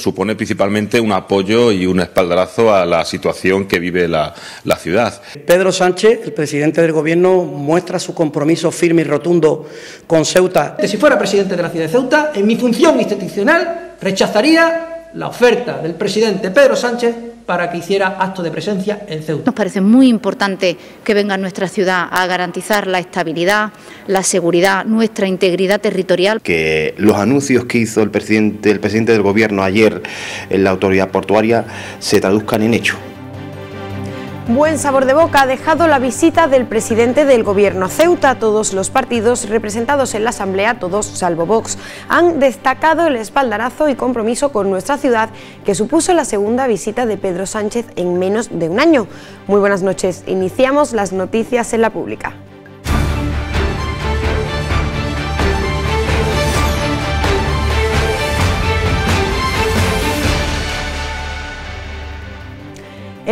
supone principalmente un apoyo y un espaldarazo a la situación que vive la, ciudad. Pedro Sánchez, el presidente del Gobierno, muestra su compromiso firme y rotundo con Ceuta. Si fuera presidente de la ciudad de Ceuta, en mi función institucional rechazaría la oferta del presidente Pedro Sánchez para que hiciera acto de presencia en Ceuta. Nos parece muy importante que venga nuestra ciudad a garantizar la estabilidad, la seguridad, nuestra integridad territorial. Que los anuncios que hizo el presidente, el presidente del Gobierno ayer en la autoridad portuaria se traduzcan en hechos. Buen sabor de boca ha dejado la visita del presidente del gobierno a Ceuta. Todos los partidos representados en la Asamblea, todos salvo Vox, han destacado el espaldarazo y compromiso con nuestra ciudad que supuso la segunda visita de Pedro Sánchez en menos de un año. Muy buenas noches. Iniciamos las noticias en la pública.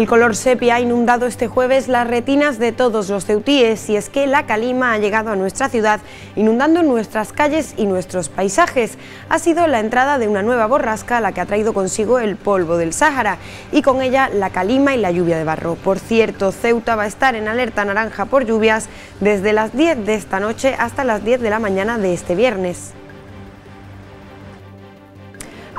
El color sepia ha inundado este jueves las retinas de todos los ceutíes y es que la calima ha llegado a nuestra ciudad inundando nuestras calles y nuestros paisajes. Ha sido la entrada de una nueva borrasca la que ha traído consigo el polvo del Sáhara y con ella la calima y la lluvia de barro. Por cierto, Ceuta va a estar en alerta naranja por lluvias desde las 10 de esta noche hasta las 10 de la mañana de este viernes.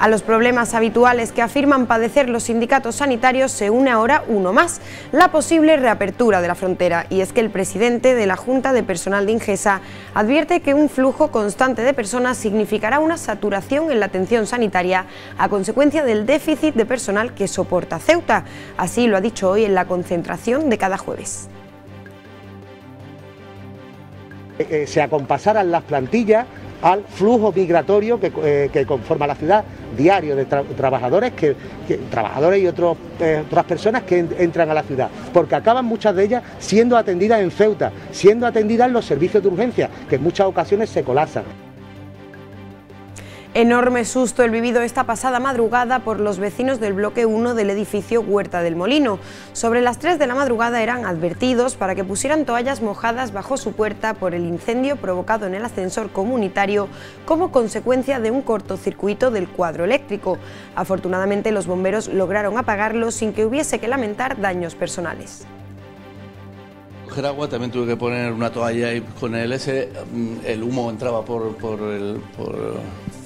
A los problemas habituales que afirman padecer los sindicatos sanitarios se une ahora uno más, la posible reapertura de la frontera. Y es que el presidente de la Junta de Personal de Ingesa advierte que un flujo constante de personas significará una saturación en la atención sanitaria a consecuencia del déficit de personal que soporta Ceuta. Así lo ha dicho hoy en la concentración de cada jueves. Eh, eh, se acompasaran las plantillas al flujo migratorio que eh, conforma la ciudad, diario de trabajadores, que, trabajadores y eh, otras personas que entran a la ciudad, porque acaban muchas de ellas siendo atendidas en Ceuta, siendo atendidas en los servicios de urgencia, que en muchas ocasiones se colapsan. Enorme susto el vivido esta pasada madrugada por los vecinos del bloque 1 del edificio Huerta del Molino. Sobre las 3 de la madrugada eran advertidos para que pusieran toallas mojadas bajo su puerta por el incendio provocado en el ascensor comunitario como consecuencia de un cortocircuito del cuadro eléctrico. Afortunadamente los bomberos lograron apagarlo sin que hubiese que lamentar daños personales agua, también tuve que poner una toalla y con el mm, el humo entraba por, el,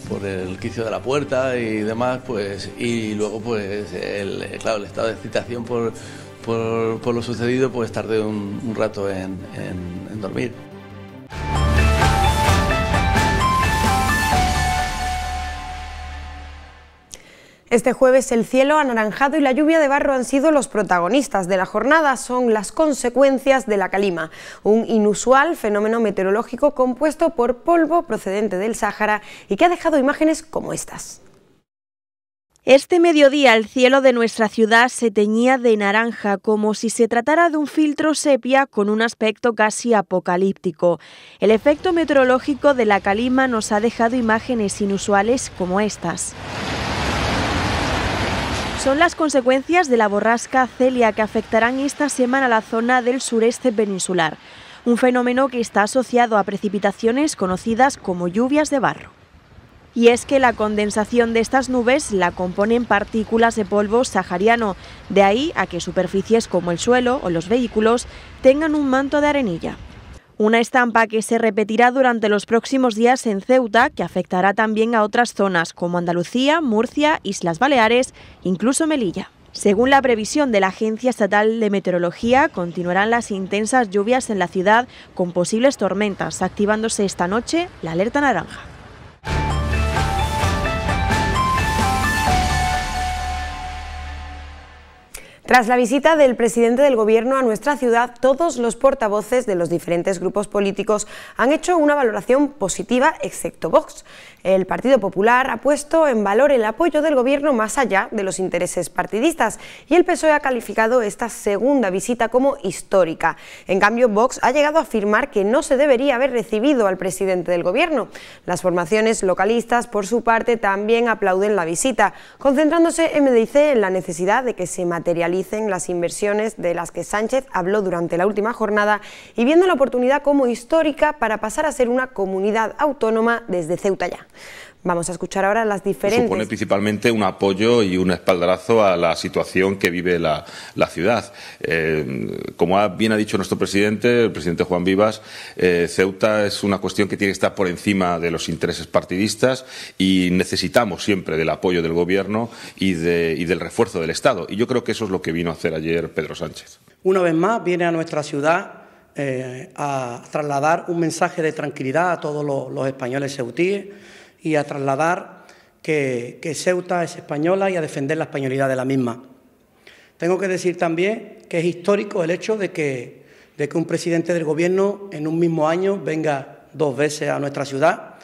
por el quicio de la puerta y demás, pues, y luego, pues, el, claro, el estado de excitación por, por, lo sucedido, pues tardé un, rato en dormir. Este jueves el cielo anaranjado y la lluvia de barro han sido los protagonistas de la jornada, son las consecuencias de la calima, un inusual fenómeno meteorológico compuesto por polvo procedente del Sáhara y que ha dejado imágenes como estas. Este mediodía el cielo de nuestra ciudad se teñía de naranja, como si se tratara de un filtro sepia con un aspecto casi apocalíptico. El efecto meteorológico de la calima nos ha dejado imágenes inusuales como estas. Son las consecuencias de la borrasca Celia que afectarán esta semana la zona del sureste peninsular, un fenómeno que está asociado a precipitaciones conocidas como lluvias de barro. Y es que la condensación de estas nubes la componen partículas de polvo sahariano, de ahí a que superficies como el suelo o los vehículos tengan un manto de arenilla. Una estampa que se repetirá durante los próximos días en Ceuta, que afectará también a otras zonas como Andalucía, Murcia, Islas Baleares, incluso Melilla. Según la previsión de la Agencia Estatal de Meteorología, continuarán las intensas lluvias en la ciudad con posibles tormentas, activándose esta noche la alerta naranja. Tras la visita del presidente del Gobierno a nuestra ciudad, todos los portavoces de los diferentes grupos políticos han hecho una valoración positiva, excepto Vox. El Partido Popular ha puesto en valor el apoyo del Gobierno más allá de los intereses partidistas y el PSOE ha calificado esta segunda visita como histórica. En cambio, Vox ha llegado a afirmar que no se debería haber recibido al presidente del Gobierno. Las formaciones localistas, por su parte, también aplauden la visita, concentrándose, en, en la necesidad de que se materialice las inversiones de las que Sánchez habló durante la última jornada y viendo la oportunidad como histórica para pasar a ser una comunidad autónoma desde Ceuta ya. Vamos a escuchar ahora las diferentes. Supone principalmente un apoyo y un espaldarazo a la situación que vive la, ciudad. Eh, como bien ha dicho nuestro presidente, el presidente Juan Vivas, eh, Ceuta es una cuestión que tiene que estar por encima de los intereses partidistas y necesitamos siempre del apoyo del Gobierno y, del refuerzo del Estado. Y yo creo que eso es lo que vino a hacer ayer Pedro Sánchez. Una vez más, viene a nuestra ciudad eh, a trasladar un mensaje de tranquilidad a todos los, los españoles ceutíes y a trasladar que, Ceuta es española y a defender la españolidad de la misma. Tengo que decir también que es histórico el hecho de que, de que un presidente del Gobierno en un mismo año venga dos veces a nuestra ciudad.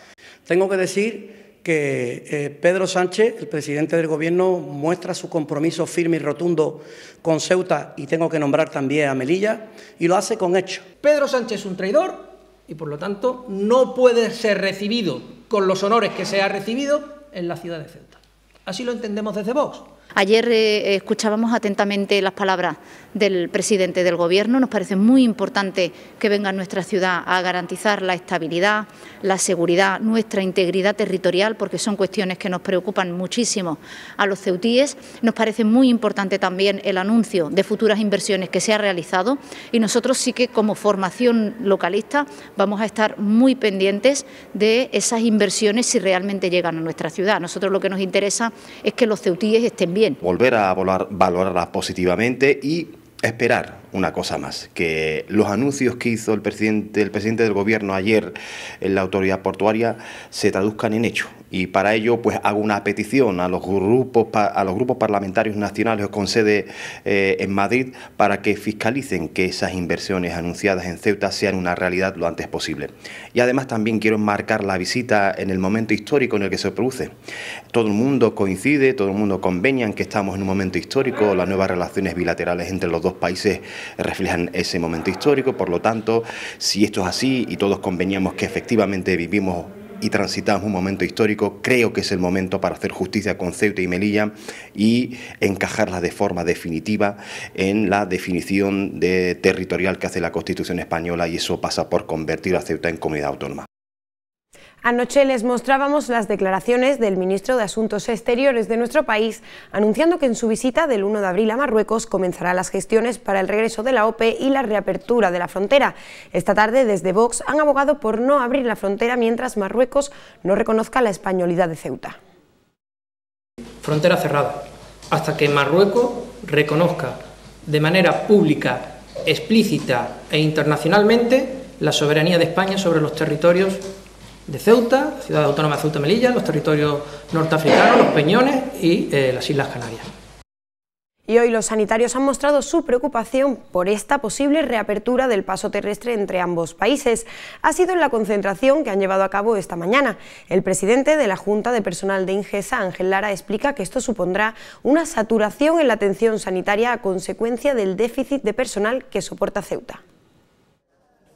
Tengo que decir que eh, Pedro Sánchez, el presidente del Gobierno, muestra su compromiso firme y rotundo con Ceuta y tengo que nombrar también a Melilla y lo hace con hecho. Pedro Sánchez es un traidor y por lo tanto no puede ser recibido con los honores que se ha recibido en la ciudad de Ceuta. Así lo entendemos desde Vox. Ayer eh, escuchábamos atentamente las palabras del presidente del Gobierno. Nos parece muy importante que venga a nuestra ciudad a garantizar la estabilidad, la seguridad, nuestra integridad territorial, porque son cuestiones que nos preocupan muchísimo a los ceutíes. Nos parece muy importante también el anuncio de futuras inversiones que se ha realizado y nosotros sí que como formación localista vamos a estar muy pendientes de esas inversiones si realmente llegan a nuestra ciudad. Nosotros lo que nos interesa es que los ceutíes estén bien Volver a valorarla positivamente y esperar una cosa más, que los anuncios que hizo el presidente, el presidente del gobierno ayer en la autoridad portuaria se traduzcan en hecho Y para ello, pues hago una petición a los grupos, a los grupos parlamentarios nacionales con sede eh, en Madrid para que fiscalicen que esas inversiones anunciadas en Ceuta sean una realidad lo antes posible. Y además también quiero enmarcar la visita en el momento histórico en el que se produce. Todo el mundo coincide, todo el mundo convenia en que estamos en un momento histórico, las nuevas relaciones bilaterales entre los dos países reflejan ese momento histórico. Por lo tanto, si esto es así y todos conveníamos que efectivamente vivimos y transitamos un momento histórico, creo que es el momento para hacer justicia con Ceuta y Melilla y encajarlas de forma definitiva en la definición de territorial que hace la Constitución española y eso pasa por convertir a Ceuta en comunidad autónoma. Anoche les mostrábamos las declaraciones del ministro de Asuntos Exteriores de nuestro país, anunciando que en su visita del 1 de abril a Marruecos comenzará las gestiones para el regreso de la OPE y la reapertura de la frontera. Esta tarde, desde Vox, han abogado por no abrir la frontera mientras Marruecos no reconozca la españolidad de Ceuta. Frontera cerrada, hasta que Marruecos reconozca de manera pública, explícita e internacionalmente la soberanía de España sobre los territorios de Ceuta, Ciudad Autónoma de Ceuta Melilla, los territorios norteafricanos, los Peñones y eh, las Islas Canarias. Y hoy los sanitarios han mostrado su preocupación por esta posible reapertura del paso terrestre entre ambos países. Ha sido en la concentración que han llevado a cabo esta mañana. El presidente de la Junta de Personal de Ingesa, Ángel Lara, explica que esto supondrá una saturación en la atención sanitaria a consecuencia del déficit de personal que soporta Ceuta.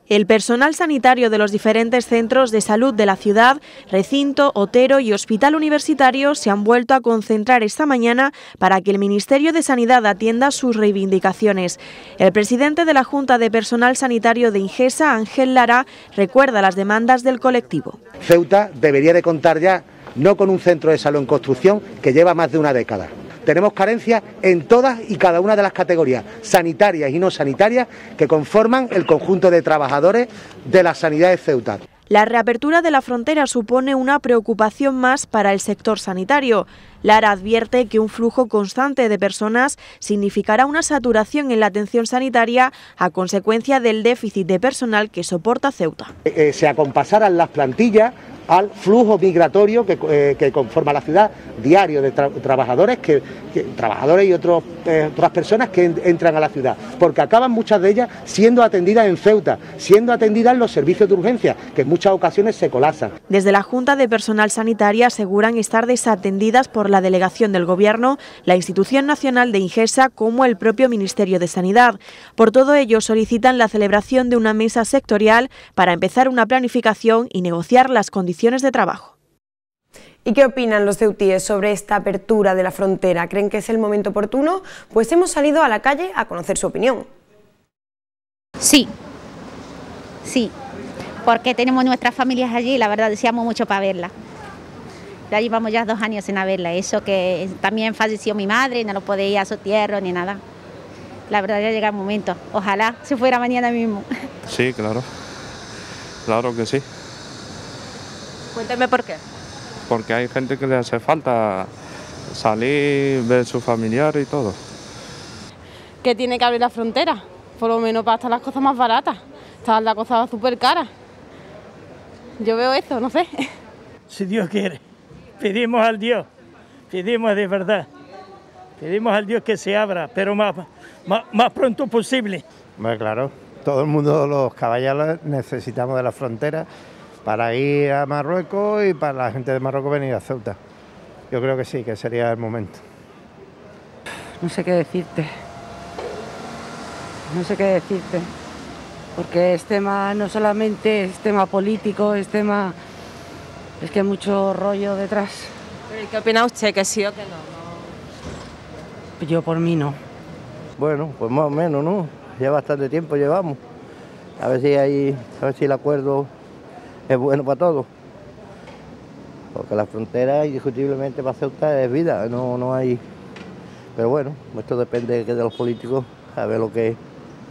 El personal sanitario de los diferentes centros de salud de la ciudad, recinto, Otero y Hospital Universitario se han vuelto a concentrar esta mañana para que el Ministerio de Sanidad atienda sus reivindicaciones. El presidente de la Junta de Personal Sanitario de Ingesa, Ángel Lara, recuerda las demandas del colectivo. Ceuta debería de contar ya no con un centro de salud en construcción que lleva más de una década tenemos carencias en todas y cada una de las categorías, sanitarias y no sanitarias, que conforman el conjunto de trabajadores de la sanidad de Ceuta. La reapertura de la frontera supone una preocupación más para el sector sanitario. Lara advierte que un flujo constante de personas significará una saturación en la atención sanitaria a consecuencia del déficit de personal que soporta Ceuta. Eh, eh, se acompasarán las plantillas al flujo migratorio que, eh, conforma la ciudad diario de trabajadores que, trabajadores y otras personas que entran a la ciudad porque acaban muchas de ellas siendo atendidas en Ceuta siendo atendidas en los servicios de urgencia que en muchas ocasiones se colasan. desde la Junta de Personal Sanitaria aseguran estar desatendidas por la la delegación del Gobierno, la Institución Nacional de Ingesa como el propio Ministerio de Sanidad. Por todo ello, solicitan la celebración de una mesa sectorial para empezar una planificación y negociar las condiciones de trabajo. ¿Y qué opinan los ceutíes sobre esta apertura de la frontera? ¿Creen que es el momento oportuno? Pues hemos salido a la calle a conocer su opinión. Sí, sí, porque tenemos nuestras familias allí y la verdad deseamos mucho para verlas. Ya llevamos ya dos años sin haberla. Eso que también falleció mi madre y no lo podía ir a su tierra ni nada. La verdad ya llega el momento. Ojalá se fuera mañana mismo. Sí, claro. Claro que sí. Cuénteme por qué. Porque hay gente que le hace falta salir, ver su familiar y todo. Que tiene que abrir la frontera, por lo menos para estar las cosas más baratas. Están las cosas súper caras. Yo veo eso, no sé. Si Dios quiere pedimos al Dios, pedimos de verdad, pedimos al Dios que se abra, pero más, más, pronto posible. Bueno, claro, todo el mundo, los caballeros, necesitamos de la frontera para ir a Marruecos y para la gente de Marruecos venir a Ceuta. Yo creo que sí, que sería el momento. No sé qué decirte. No sé qué decirte. Porque es tema, no solamente es tema político, es tema es que hay mucho rollo detrás. qué opina usted? ¿Que sí o que no? Yo por mí no. Bueno, pues más o menos, ¿no? Ya bastante tiempo llevamos. A ver si hay, a ver si el acuerdo es bueno para todos. Porque la frontera indiscutiblemente para Ceuta es vida, no, no hay. Pero bueno, esto depende de los políticos, a ver lo que,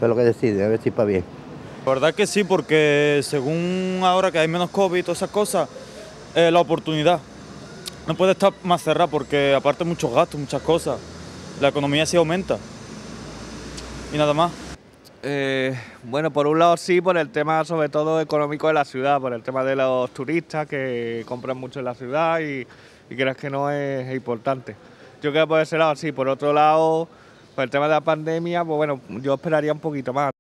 lo que deciden, a ver si para bien. La verdad que sí, porque según ahora que hay menos COVID y todas esas cosas, eh, la oportunidad. No puede estar más cerrada porque aparte muchos gastos, muchas cosas. La economía sí aumenta. Y nada más. Eh, bueno, por un lado sí, por el tema sobre todo económico de la ciudad, por el tema de los turistas que compran mucho en la ciudad y, y que no es, importante. Yo creo que por ese lado sí, por otro lado, por el tema de la pandemia, pues bueno, yo esperaría un poquito más.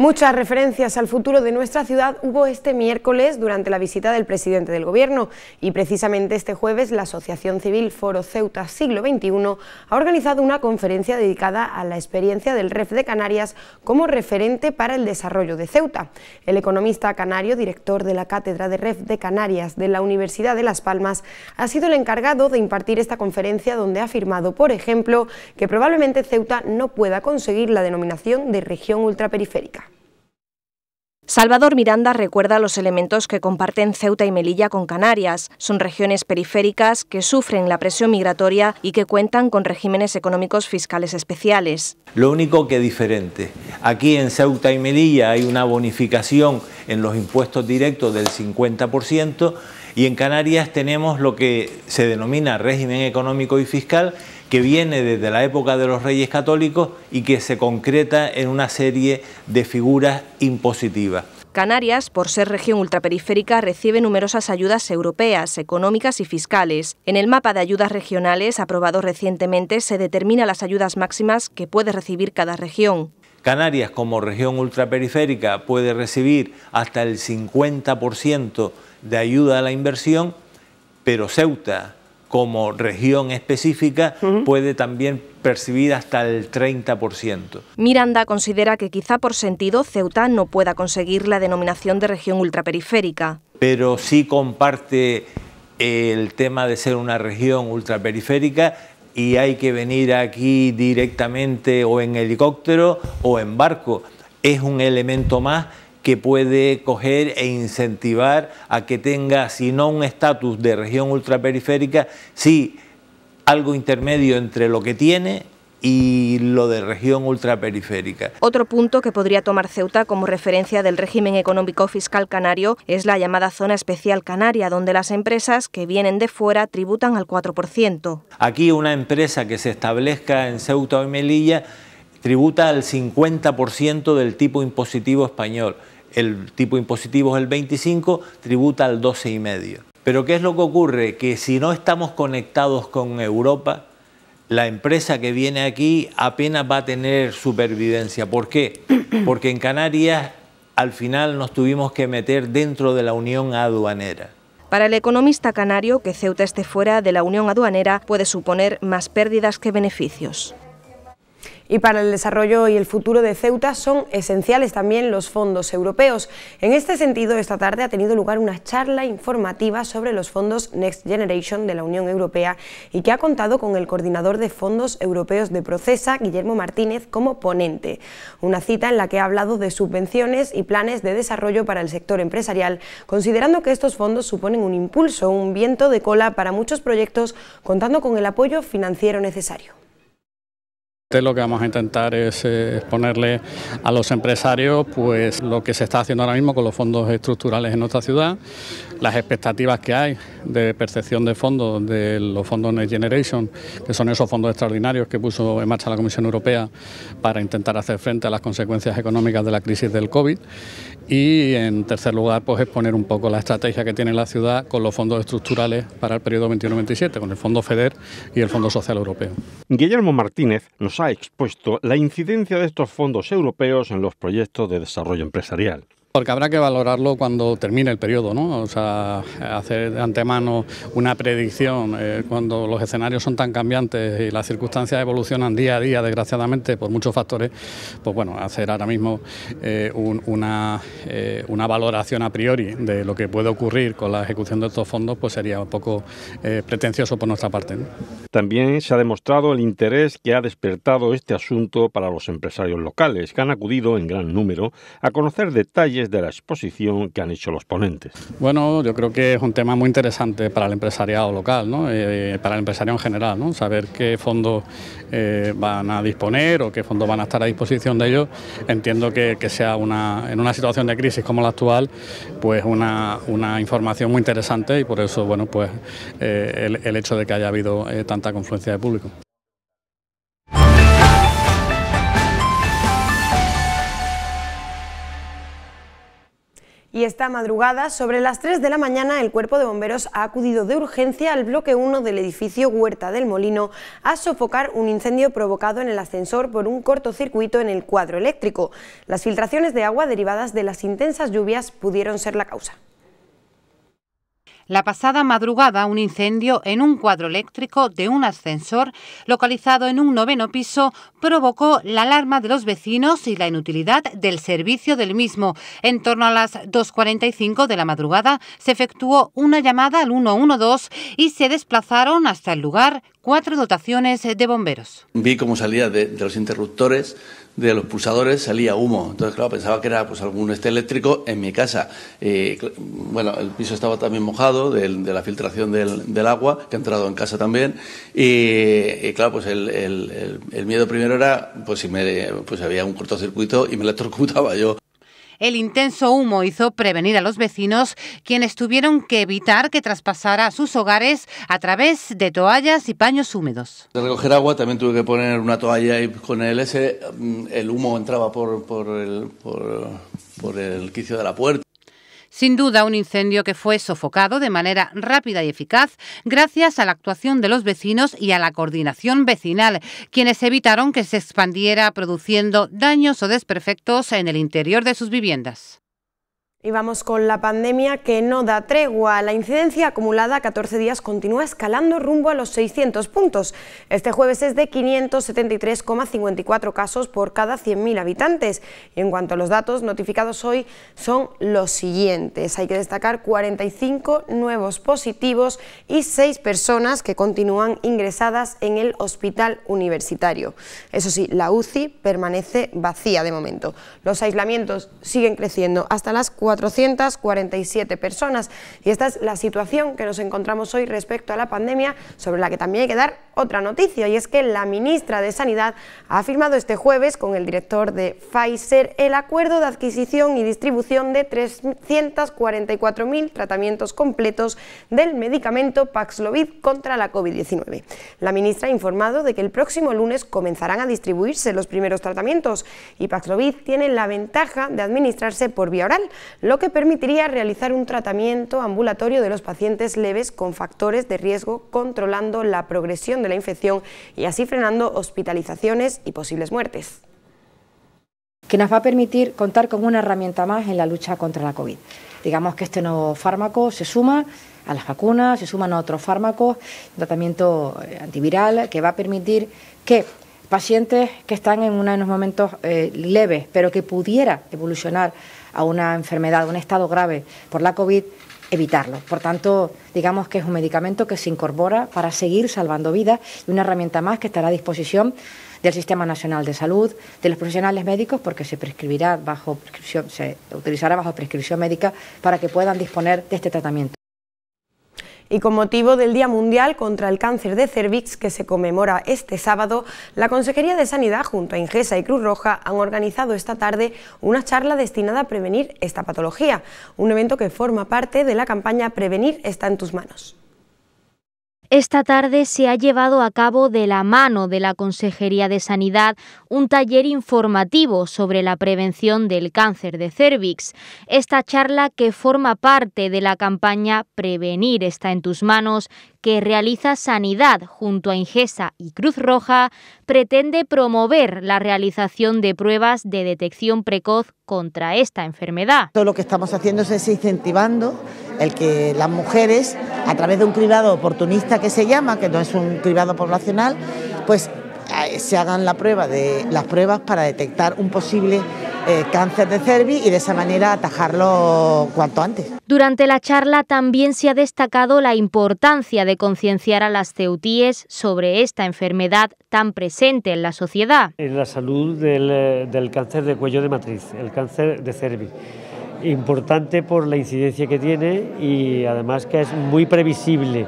Muchas referencias al futuro de nuestra ciudad hubo este miércoles durante la visita del presidente del Gobierno y precisamente este jueves la Asociación Civil Foro Ceuta Siglo XXI ha organizado una conferencia dedicada a la experiencia del REF de Canarias como referente para el desarrollo de Ceuta. El economista canario, director de la Cátedra de REF de Canarias de la Universidad de Las Palmas, ha sido el encargado de impartir esta conferencia donde ha afirmado, por ejemplo, que probablemente Ceuta no pueda conseguir la denominación de región ultraperiférica. Salvador Miranda recuerda los elementos que comparten Ceuta y Melilla con Canarias. Son regiones periféricas que sufren la presión migratoria y que cuentan con regímenes económicos fiscales especiales. Lo único que es diferente, aquí en Ceuta y Melilla hay una bonificación en los impuestos directos del 50% y en Canarias tenemos lo que se denomina régimen económico y fiscal que viene desde la época de los reyes católicos y que se concreta en una serie de figuras impositivas. Canarias, por ser región ultraperiférica, recibe numerosas ayudas europeas, económicas y fiscales. En el mapa de ayudas regionales aprobado recientemente se determina las ayudas máximas que puede recibir cada región. Canarias, como región ultraperiférica, puede recibir hasta el 50% de ayuda a la inversión, pero Ceuta, como región específica puede también percibir hasta el 30%. Miranda considera que quizá por sentido Ceuta no pueda conseguir la denominación de región ultraperiférica. Pero sí comparte el tema de ser una región ultraperiférica y hay que venir aquí directamente o en helicóptero o en barco. Es un elemento más que puede coger e incentivar a que tenga, si no un estatus de región ultraperiférica, sí algo intermedio entre lo que tiene y lo de región ultraperiférica. Otro punto que podría tomar Ceuta como referencia del régimen económico fiscal canario es la llamada zona especial canaria, donde las empresas que vienen de fuera tributan al 4%. Aquí una empresa que se establezca en Ceuta o en Melilla tributa al 50% del tipo impositivo español. El tipo impositivo es el 25, tributa al 12,5. Pero ¿qué es lo que ocurre? Que si no estamos conectados con Europa, la empresa que viene aquí apenas va a tener supervivencia. ¿Por qué? Porque en Canarias al final nos tuvimos que meter dentro de la unión aduanera. Para el economista canario, que Ceuta esté fuera de la unión aduanera puede suponer más pérdidas que beneficios y para el desarrollo y el futuro de Ceuta son esenciales también los fondos europeos. En este sentido, esta tarde ha tenido lugar una charla informativa sobre los fondos Next Generation de la Unión Europea y que ha contado con el coordinador de fondos europeos de Procesa, Guillermo Martínez, como ponente. Una cita en la que ha hablado de subvenciones y planes de desarrollo para el sector empresarial, considerando que estos fondos suponen un impulso, un viento de cola para muchos proyectos, contando con el apoyo financiero necesario. Lo que vamos a intentar es exponerle eh, a los empresarios pues lo que se está haciendo ahora mismo con los fondos estructurales en nuestra ciudad, las expectativas que hay de percepción de fondos de los fondos Next Generation, que son esos fondos extraordinarios que puso en marcha la Comisión Europea para intentar hacer frente a las consecuencias económicas de la crisis del COVID. Y en tercer lugar, pues exponer un poco la estrategia que tiene la ciudad con los fondos estructurales para el periodo 21-27, con el Fondo FEDER y el Fondo Social Europeo. Guillermo Martínez nos ha expuesto la incidencia de estos fondos europeos en los proyectos de desarrollo empresarial. Porque habrá que valorarlo cuando termine el periodo, ¿no? O sea, hacer de antemano una predicción eh, cuando los escenarios son tan cambiantes y las circunstancias evolucionan día a día, desgraciadamente, por muchos factores, pues bueno, hacer ahora mismo eh, eh, una, valoración a priori de lo que puede ocurrir con la ejecución de estos fondos, pues sería un poco pretencioso por nuestra parte. También se ha demostrado el interés que ha despertado este asunto para los empresarios locales, que han acudido en gran número a conocer detalles de la exposición que han hecho los ponentes. Bueno, yo creo que es un tema muy interesante para el empresariado local, ¿no? Eh, eh, para el empresario en general, ¿no? saber qué fondos eh, van a disponer o qué fondos van a estar a disposición de ellos. Entiendo que, sea una, en una situación de crisis como la actual, pues una, información muy interesante y por eso, bueno, pues el, hecho de que haya habido tanta confluencia de público. Y esta madrugada, sobre las 3 de la mañana, el Cuerpo de Bomberos ha acudido de urgencia al bloque 1 del edificio Huerta del Molino a sofocar un incendio provocado en el ascensor por un cortocircuito en el cuadro eléctrico. Las filtraciones de agua derivadas de las intensas lluvias pudieron ser la causa. La pasada madrugada, un incendio en un cuadro eléctrico de un ascensor localizado en un noveno piso provocó la alarma de los vecinos y la inutilidad del servicio del mismo. En torno a las 2.45 de la madrugada se efectuó una llamada al 112 y se desplazaron hasta el lugar cuatro dotaciones de bomberos. Vi cómo salía de, de los interruptores de los pulsadores salía humo. Entonces, claro, pensaba que era pues algún este eléctrico en mi casa. Eh, bueno, el piso estaba también mojado de, de la filtración del, del, agua, que ha entrado en casa también. Y, claro, pues el, el, el, miedo primero era, pues si me, pues había un cortocircuito y me electrocutaba yo. El intenso humo hizo prevenir a los vecinos, quienes tuvieron que evitar que traspasara a sus hogares a través de toallas y paños húmedos. De recoger agua también tuve que poner una toalla y con el mm, el humo entraba por, por, por el quicio de la puerta. Sin duda, un incendio que fue sofocado de manera rápida y eficaz gracias a la actuación de los vecinos y a la coordinación vecinal, quienes evitaron que se expandiera produciendo daños o desperfectos en el interior de sus viviendas. Y vamos con la pandemia que no da tregua. La incidencia acumulada a 14 días continúa escalando rumbo a los 600 puntos. Este jueves es de 573,54 casos por cada 100.000 habitantes. Y en cuanto a los datos notificados hoy son los siguientes. Hay que destacar 45 nuevos positivos y 6 personas que continúan ingresadas en el hospital universitario. Eso sí, la UCI permanece vacía de momento. Los aislamientos siguen creciendo hasta las 4 447 personas. Y esta es la situación que nos encontramos hoy respecto a la pandemia, sobre la que también hay que dar otra noticia, y es que la ministra de Sanidad ha firmado este jueves con el director de Pfizer el acuerdo de adquisición y distribución de 344.000 tratamientos completos del medicamento Paxlovid contra la COVID-19. La ministra ha informado de que el próximo lunes comenzarán a distribuirse los primeros tratamientos y Paxlovid tiene la ventaja de administrarse por vía oral, lo que permitiría realizar un tratamiento ambulatorio de los pacientes leves con factores de riesgo, controlando la progresión de la infección y así frenando hospitalizaciones y posibles muertes que nos va a permitir contar con una herramienta más en la lucha contra la COVID. Digamos que este nuevo fármaco se suma a las vacunas, se suman a otros fármacos, tratamiento eh, antiviral que va a permitir que pacientes que están en unos momentos eh, leves, pero que pudiera evolucionar a una enfermedad, un estado grave por la COVID, evitarlo. Por tanto, digamos que es un medicamento que se incorpora para seguir salvando vidas y una herramienta más que estará a disposición del Sistema Nacional de Salud, de los profesionales médicos, porque se prescribirá bajo prescripción, se utilizará bajo prescripción médica para que puedan disponer de este tratamiento. Y con motivo del Día Mundial contra el Cáncer de Cervix, que se conmemora este sábado, la Consejería de Sanidad junto a Ingesa y Cruz Roja han organizado esta tarde una charla destinada a prevenir esta patología, un evento que forma parte de la campaña Prevenir está en tus manos. Esta tarde se ha llevado a cabo de la mano de la Consejería de Sanidad un taller informativo sobre la prevención del cáncer de cervix. Esta charla que forma parte de la campaña Prevenir está en tus manos que realiza Sanidad junto a Ingesa y Cruz Roja pretende promover la realización de pruebas de detección precoz contra esta enfermedad. Todo lo que estamos haciendo es incentivando el que las mujeres, a través de un cribado oportunista que se llama, que no es un cribado poblacional, pues eh, se hagan la prueba de, las pruebas para detectar un posible eh, cáncer de Cervi y de esa manera atajarlo cuanto antes. Durante la charla también se ha destacado la importancia de concienciar a las ceutíes sobre esta enfermedad tan presente en la sociedad. En la salud del, eh, cáncer de cuello de matriz, el cáncer de cervix. Importante por la incidencia que tiene y además que es muy previsible.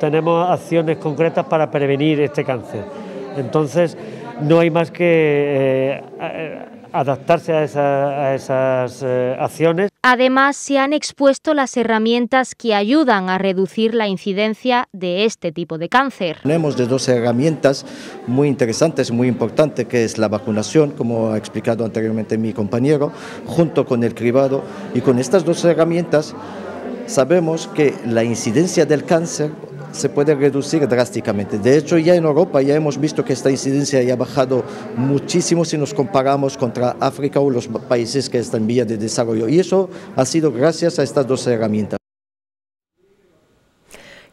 tenemos acciones concretas para prevenir este cáncer entonces, no hay más que eh, adaptarse a, a esas eh, acciones. Además, se han expuesto las herramientas que ayudan a reducir la incidencia de este tipo de cáncer. Tenemos de dos herramientas muy interesantes, muy importantes, que es la vacunación, como ha explicado anteriormente mi compañero, junto con el cribado. Y con estas dos herramientas sabemos que la incidencia del cáncer se puede reducir drásticamente. De hecho, ya en Europa ya hemos visto que esta incidencia ha bajado muchísimo si nos comparamos contra África o los países que están en vía de desarrollo. Y eso ha sido gracias a estas dos herramientas.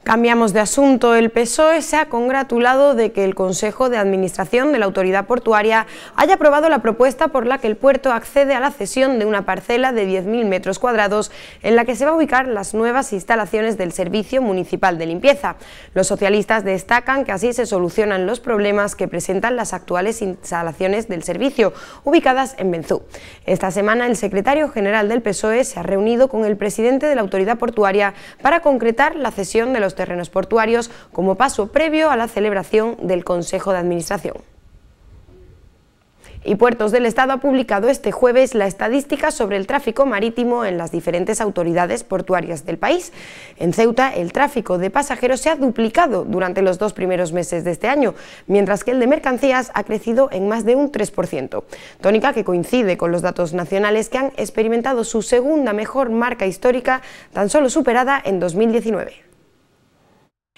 Cambiamos de asunto. El PSOE se ha congratulado de que el Consejo de Administración de la Autoridad Portuaria haya aprobado la propuesta por la que el puerto accede a la cesión de una parcela de 10.000 metros cuadrados en la que se va a ubicar las nuevas instalaciones del Servicio Municipal de Limpieza. Los socialistas destacan que así se solucionan los problemas que presentan las actuales instalaciones del servicio, ubicadas en Benzú. Esta semana el secretario general del PSOE se ha reunido con el presidente de la Autoridad Portuaria para concretar la cesión de los terrenos portuarios como paso previo a la celebración del Consejo de Administración y Puertos del Estado ha publicado este jueves la estadística sobre el tráfico marítimo en las diferentes autoridades portuarias del país. En Ceuta, el tráfico de pasajeros se ha duplicado durante los dos primeros meses de este año, mientras que el de mercancías ha crecido en más de un 3%, tónica que coincide con los datos nacionales que han experimentado su segunda mejor marca histórica, tan solo superada en 2019.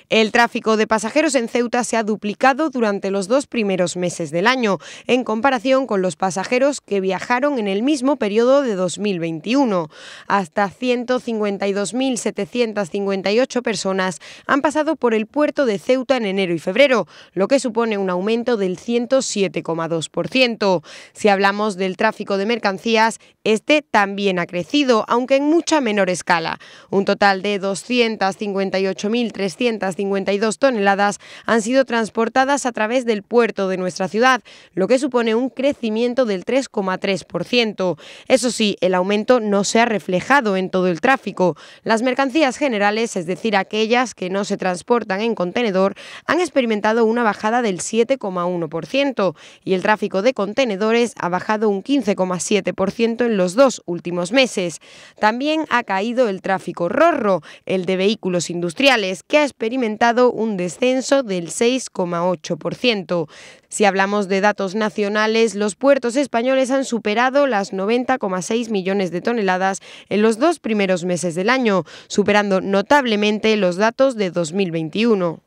El tráfico de pasajeros en Ceuta se ha duplicado durante los dos primeros meses del año, en comparación con los pasajeros que viajaron en el mismo periodo de 2021. Hasta 152.758 personas han pasado por el puerto de Ceuta en enero y febrero, lo que supone un aumento del 107,2%. Si hablamos del tráfico de mercancías, este también ha crecido, aunque en mucha menor escala. Un total de 258.300 52 toneladas han sido transportadas a través del puerto de nuestra ciudad, lo que supone un crecimiento del 3,3%. Eso sí, el aumento no se ha reflejado en todo el tráfico. Las mercancías generales, es decir, aquellas que no se transportan en contenedor, han experimentado una bajada del 7,1% y el tráfico de contenedores ha bajado un 15,7% en los dos últimos meses. También ha caído el tráfico rorro, el de vehículos industriales, que ha experimentado un descenso del 6,8%. Si hablamos de datos nacionales, los puertos españoles han superado las 90,6 millones de toneladas en los dos primeros meses del año, superando notablemente los datos de 2021.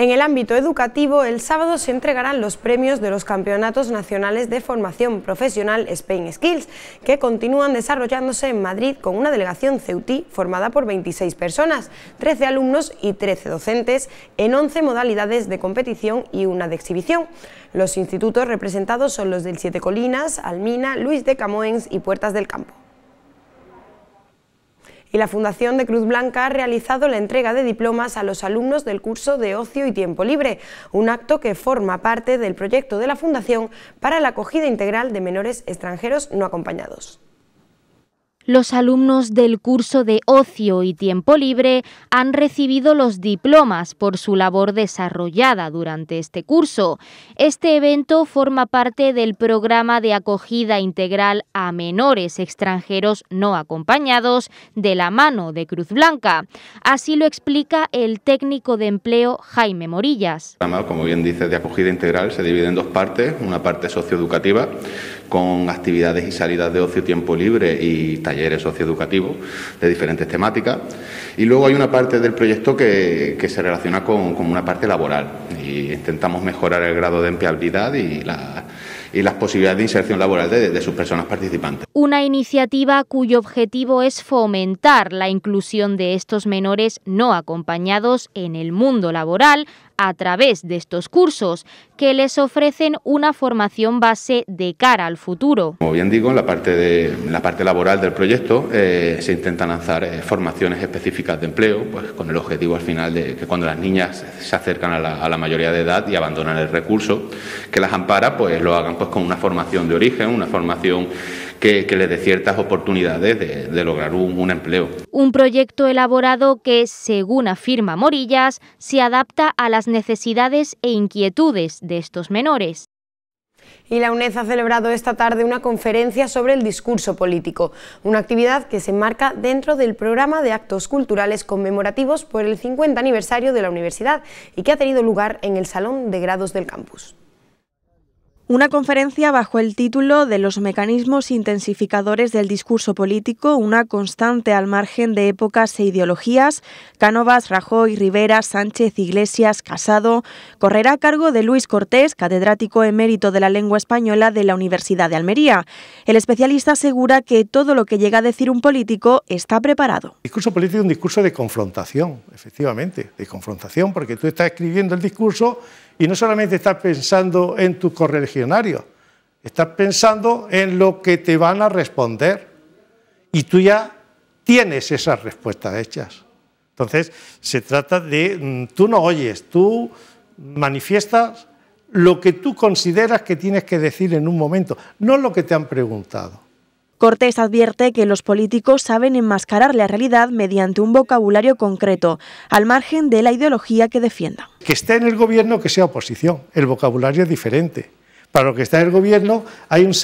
En el ámbito educativo, el sábado se entregarán los premios de los Campeonatos Nacionales de Formación Profesional Spain Skills, que continúan desarrollándose en Madrid con una delegación ceutí formada por 26 personas, 13 alumnos y 13 docentes, en 11 modalidades de competición y una de exhibición. Los institutos representados son los del Siete Colinas, Almina, Luis de Camoens y Puertas del Campo y la Fundación de Cruz Blanca ha realizado la entrega de diplomas a los alumnos del curso de Ocio y Tiempo Libre, un acto que forma parte del proyecto de la Fundación para la acogida integral de menores extranjeros no acompañados los alumnos del curso de ocio y tiempo libre han recibido los diplomas por su labor desarrollada durante este curso. Este evento forma parte del programa de acogida integral a menores extranjeros no acompañados de la mano de Cruz Blanca. Así lo explica el técnico de empleo Jaime Morillas. Como bien dice de acogida integral se divide en dos partes, una parte socioeducativa con actividades y salidas de ocio, tiempo libre y talleres socioeducativos de diferentes temáticas. Y luego hay una parte del proyecto que, se relaciona con, una parte laboral y intentamos mejorar el grado de empleabilidad y las posibilidades de inserción laboral de, sus personas participantes. Una iniciativa cuyo objetivo es fomentar la inclusión de estos menores no acompañados en el mundo laboral, a través de estos cursos que les ofrecen una formación base de cara al futuro. Como bien digo, en la parte, de, la parte laboral del proyecto eh, se intentan lanzar eh, formaciones específicas de empleo, pues con el objetivo al final de que cuando las niñas se acercan a la, mayoría de edad y abandonan el recurso que las ampara, pues lo hagan pues con una formación de origen, una formación que, dé ciertas oportunidades de, lograr un, un, empleo. Un proyecto elaborado que, según afirma Morillas, se adapta a las necesidades e inquietudes de estos menores. Y la UNED ha celebrado esta tarde una conferencia sobre el discurso político, una actividad que se enmarca dentro del programa de actos culturales conmemorativos por el 50 aniversario de la universidad y que ha tenido lugar en el Salón de Grados del campus. Una conferencia bajo el título de Los mecanismos intensificadores del discurso político, una constante al margen de épocas e ideologías. Cánovas, Rajoy, Rivera, Sánchez, Iglesias, Casado, correrá a cargo de Luis Cortés, catedrático emérito de la lengua española de la Universidad de Almería. El especialista asegura que todo lo que llega a decir un político está preparado. El discurso político es un discurso de confrontación, efectivamente, de confrontación, porque tú estás escribiendo el discurso y no solamente estás pensando en tu correligionario, estás pensando en lo que te van a responder. Y tú ya tienes esas respuestas hechas. Entonces, se trata de, mm, tú no oyes, tú manifiestas lo que tú consideras que tienes que decir en un momento, no lo que te han preguntado. Cortés advierte que los políticos saben enmascarar la realidad mediante un vocabulario concreto, al margen de la ideología que defiendan. Que esté en el gobierno que sea oposición, el vocabulario es diferente. Para lo que está en el gobierno hay un,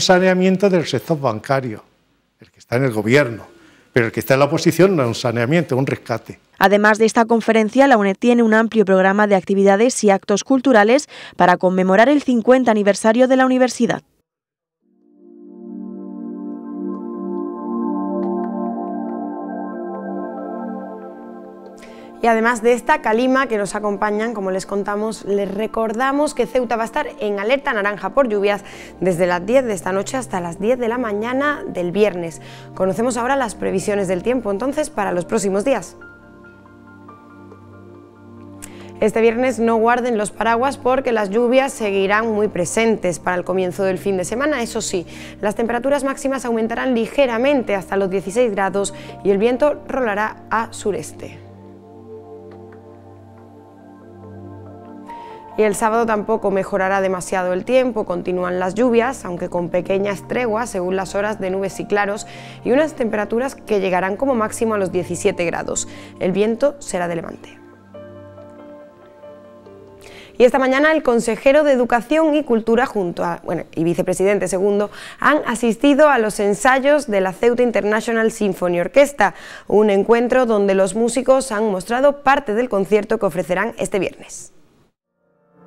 saneamiento del sector bancario, el que está en el gobierno, pero el que está en la oposición no es un saneamiento, es un rescate. Además de esta conferencia, la UNED tiene un amplio programa de actividades y actos culturales para conmemorar el 50 aniversario de la universidad. Y además de esta calima que nos acompañan, como les contamos, les recordamos que Ceuta va a estar en alerta naranja por lluvias desde las 10 de esta noche hasta las 10 de la mañana del viernes. Conocemos ahora las previsiones del tiempo entonces para los próximos días. Este viernes no guarden los paraguas porque las lluvias seguirán muy presentes para el comienzo del fin de semana. Eso sí, las temperaturas máximas aumentarán ligeramente hasta los 16 grados y el viento rolará a sureste. y el sábado tampoco mejorará demasiado el tiempo, continúan las lluvias, aunque con pequeñas treguas según las horas de nubes y claros y unas temperaturas que llegarán como máximo a los 17 grados. El viento será de levante. Y esta mañana el consejero de Educación y Cultura junto a, bueno, y vicepresidente segundo han asistido a los ensayos de la Ceuta International Symphony Orchestra, un encuentro donde los músicos han mostrado parte del concierto que ofrecerán este viernes.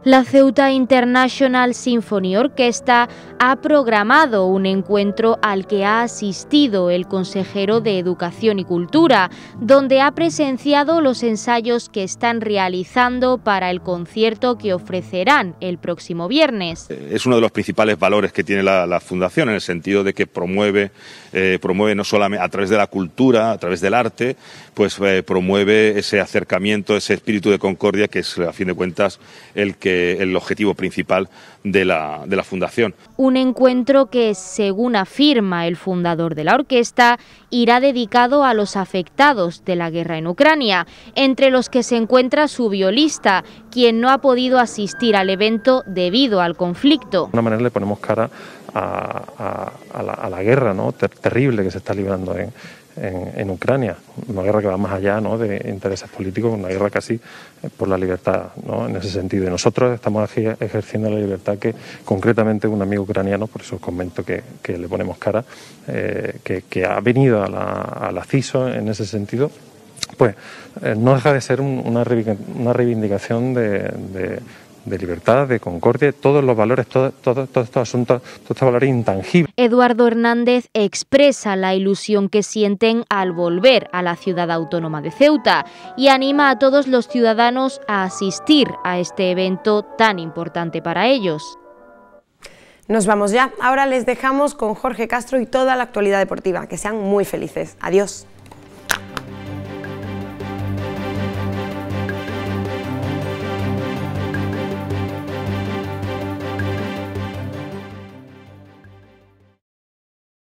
La Ceuta International Symphony Orchestra ha programado un encuentro al que ha asistido el consejero de Educación y Cultura, donde ha presenciado los ensayos que están realizando para el concierto que ofrecerán el próximo viernes. Eh, es uno de los principales valores que tiene la, Fundación, en el sentido de que promueve, eh, promueve no solamente a través de la cultura, a través del arte, pues eh, promueve ese acercamiento, ese espíritu de concordia que es, a fin de cuentas, el que el objetivo principal de la, fundación. Un encuentro que, según afirma el fundador de la orquesta, irá dedicado a los afectados de la guerra en Ucrania, entre los que se encuentra su violista, quien no ha podido asistir al evento debido al conflicto. De una manera le ponemos cara a, la, guerra ¿no? terrible que se está librando en, Ucrania, una guerra que va más allá ¿no? de intereses políticos, una guerra casi eh, por la libertad, en ese sentido. Y nosotros estamos ejerciendo la libertad que concretamente un amigo ucraniano, por eso os comento que, le ponemos cara, eh, que, ha venido a la, en ese sentido, pues eh, no deja de ser una, reivindicación de, de libertad, de concordia, todos los valores, todos, estos asuntos, todos estos valores intangibles. Eduardo Hernández expresa la ilusión que sienten al volver a la ciudad autónoma de Ceuta y anima a todos los ciudadanos a asistir a este evento tan importante para ellos. Nos vamos ya. Ahora les dejamos con Jorge Castro y toda la actualidad deportiva. Que sean muy felices. Adiós.